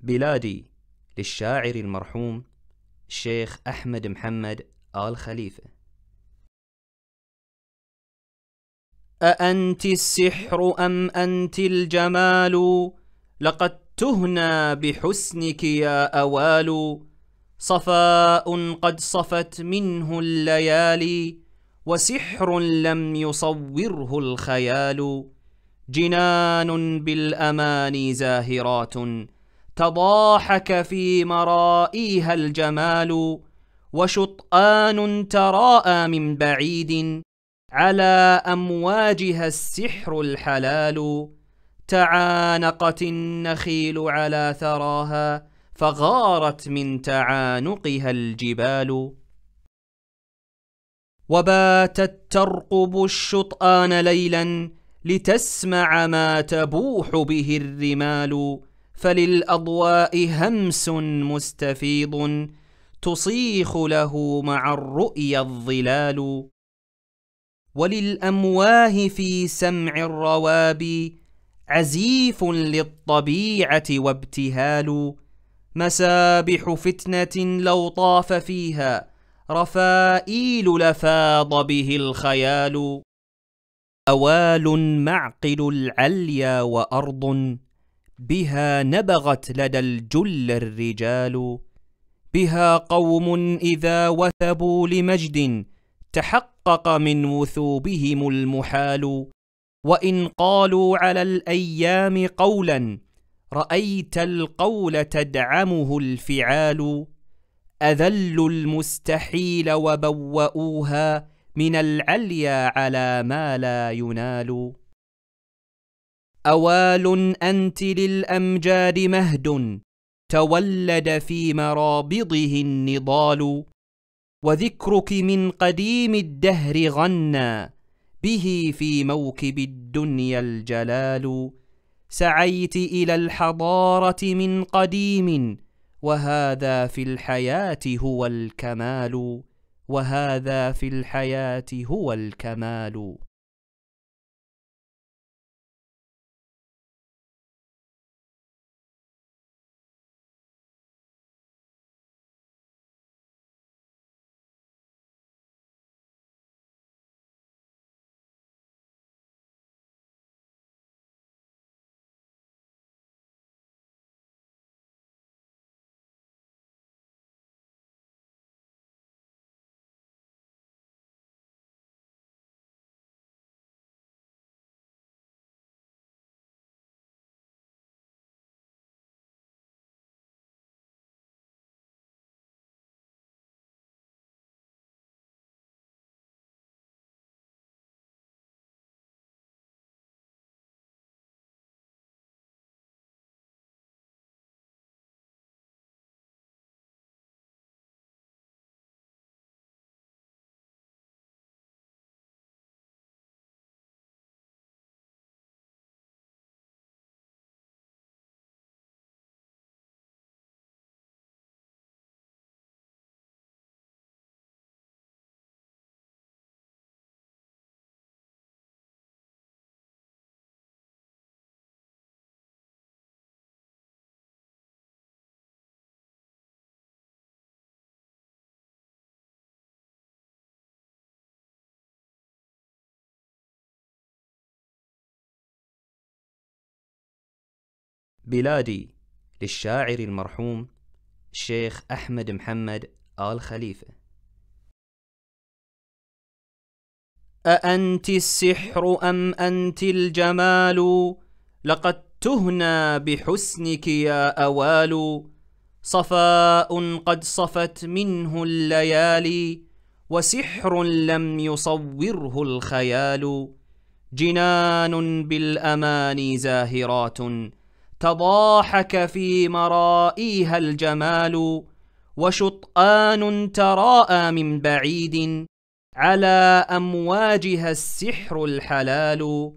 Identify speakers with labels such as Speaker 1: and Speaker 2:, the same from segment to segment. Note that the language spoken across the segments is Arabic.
Speaker 1: بلادي للشاعر المرحوم الشيخ أحمد محمد آل خليفة أأنت السحر أم أنت الجمال لقد تهنى بحسنك يا أوال صفاء قد صفت منه الليالي وسحر لم يصوره الخيال جنان بالأماني زاهرات تضاحك في مرائيها الجمال وشطآن تراءى من بعيد على أمواجها السحر الحلال تعانقت النخيل على ثراها فغارت من تعانقها الجبال وباتت ترقب الشطآن ليلا لتسمع ما تبوح به الرمال فللأضواء همس مستفيض تصيخ له مع الرؤيا الظلال وللأمواه في سمع الرواب عزيف للطبيعة وابتهال مسابح فتنة لو طاف فيها رفائيل لفاض به الخيال أوال معقل العليا وأرض بها نبغت لدى الجل الرجال بها قوم إذا وثبوا لمجد تحقق من وثوبهم المحال وإن قالوا على الأيام قولا رأيت القول تدعمه الفعال أذلوا المستحيل وبوؤوها من العليا على ما لا ينال اوال انت للامجاد مهد تولد في مرابضه النضال وذكرك من قديم الدهر غنى به في موكب الدنيا الجلال سعيت الى الحضاره من قديم وهذا في الحياه هو الكمال وهذا في الحياه هو الكمال بلادي للشاعر المرحوم الشيخ أحمد محمد آل خليفة أأنت السحر أم أنت الجمال لقد تهنى بحسنك يا أوال صفاء قد صفت منه الليالي وسحر لم يصوره الخيال جنان بالأماني زاهرات تضاحك في مرائيها الجمال وشطآن تراءى من بعيد على أمواجها السحر الحلال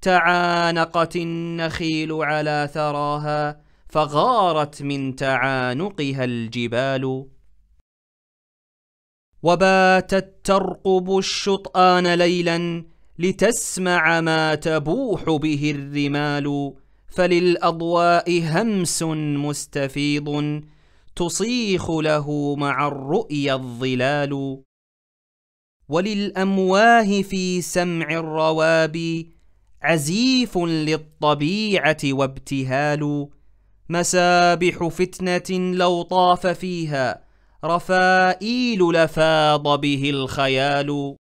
Speaker 1: تعانقت النخيل على ثراها فغارت من تعانقها الجبال وباتت ترقب الشطآن ليلا لتسمع ما تبوح به الرمال فللأضواء همس مستفيض تصيخ له مع الرؤيا الظلال وللأمواه في سمع الروابي عزيف للطبيعة وابتهال مسابح فتنة لو طاف فيها رفائيل لفاض به الخيال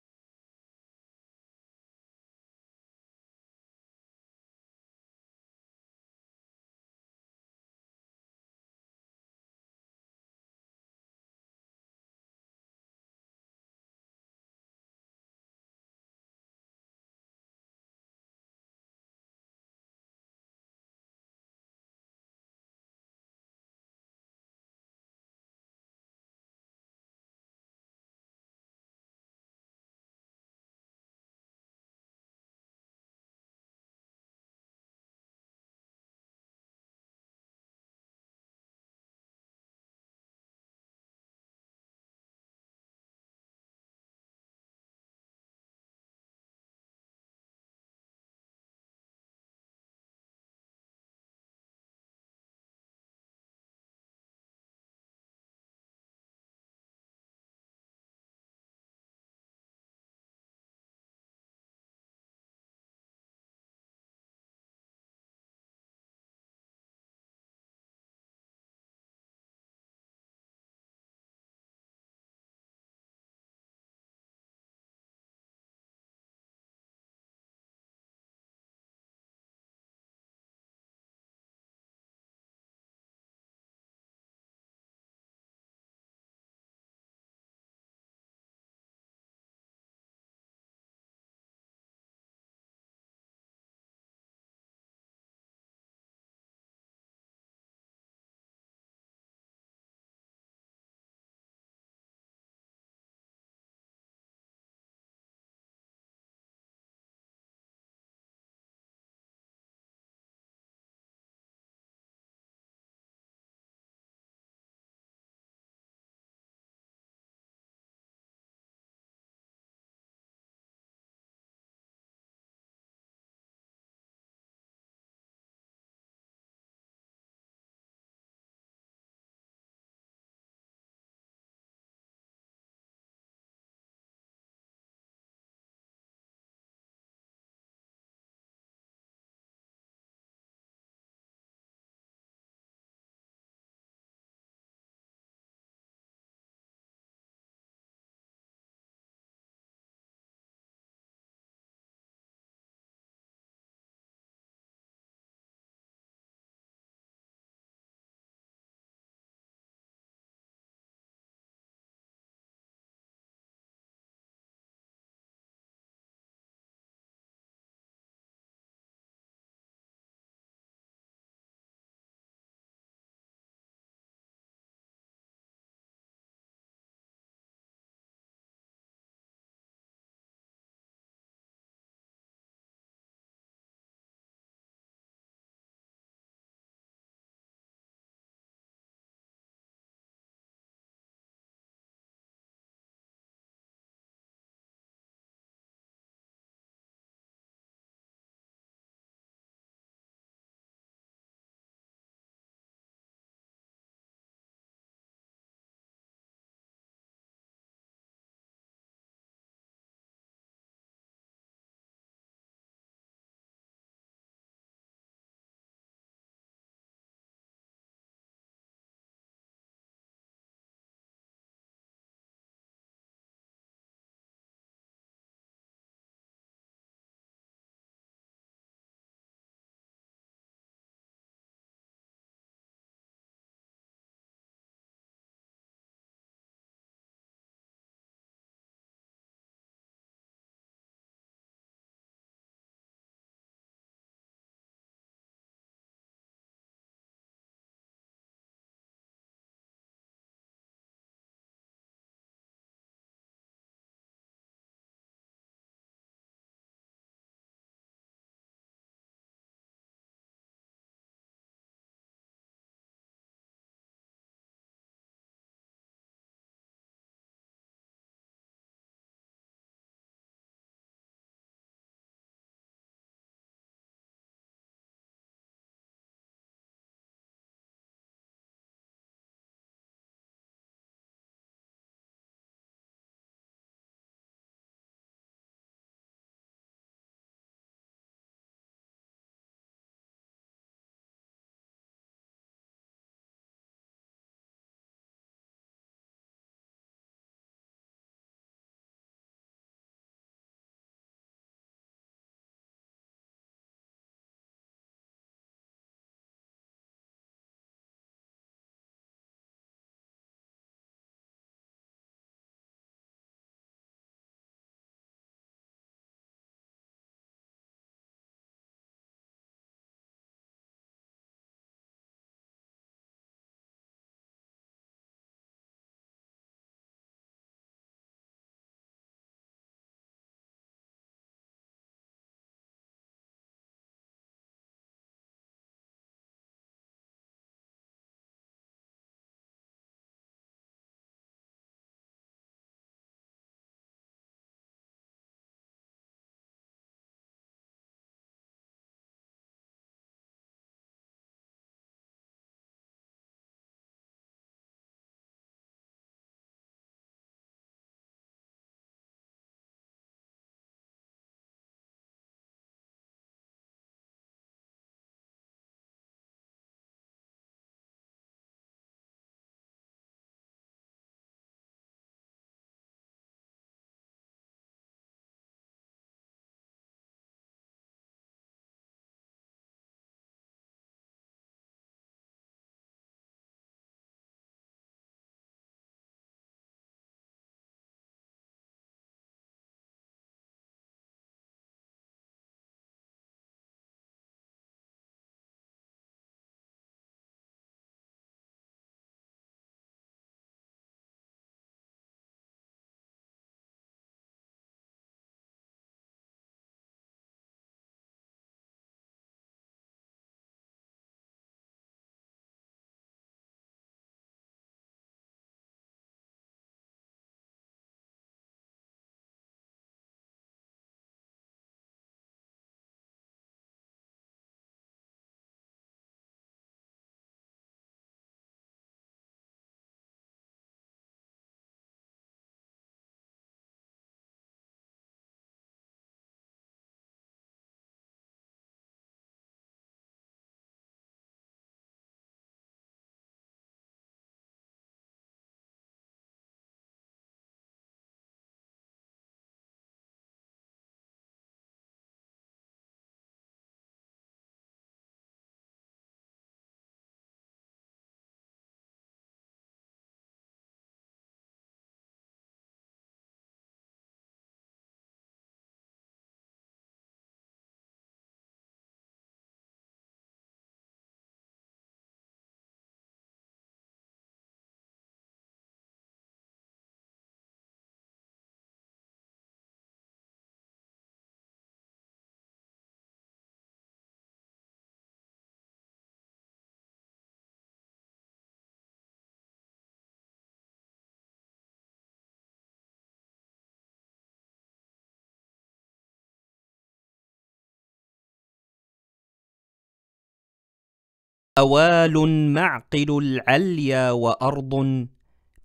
Speaker 1: أوال معقل العليا وأرض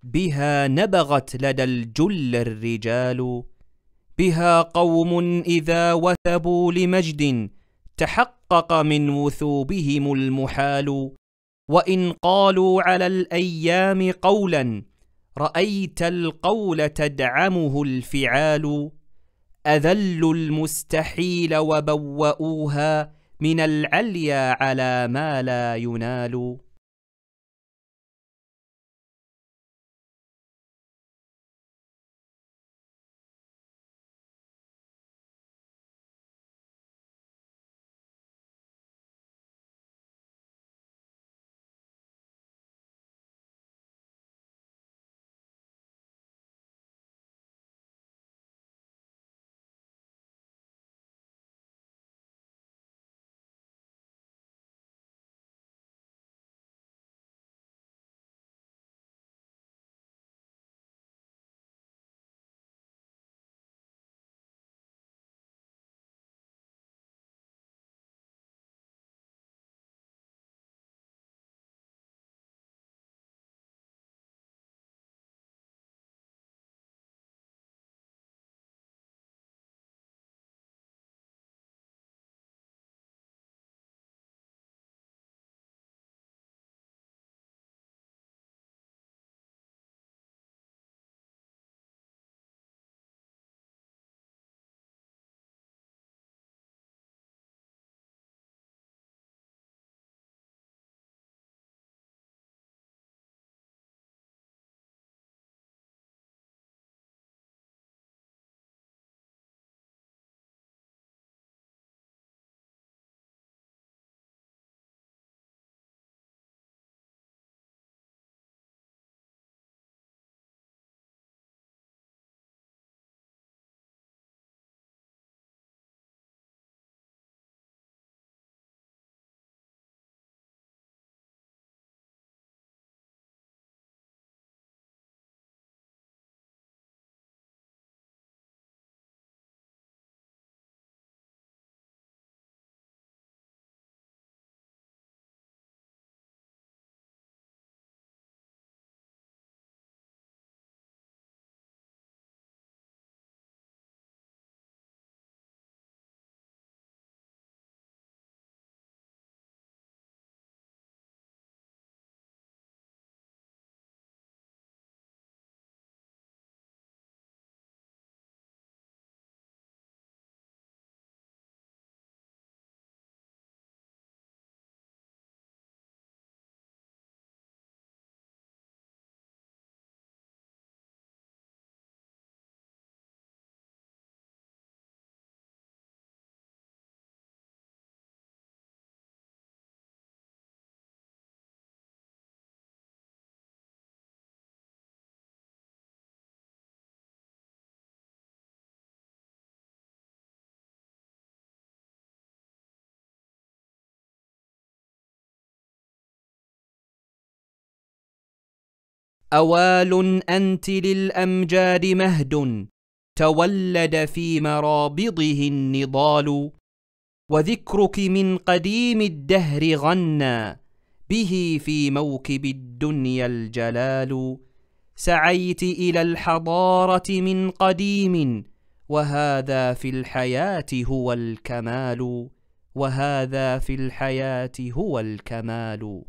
Speaker 1: بها نبغت لدى الجل الرجال بها قوم إذا وثبوا لمجد تحقق من وثوبهم المحال وإن قالوا على الأيام قولا رأيت القول تدعمه الفعال أذلوا المستحيل وبوؤوها من العليا على ما لا ينال اوال انت للامجاد مهد تولد في مرابضه النضال وذكرك من قديم الدهر غنى به في موكب الدنيا الجلال سعيت الى الحضاره من قديم وهذا في الحياه هو الكمال وهذا في الحياه هو الكمال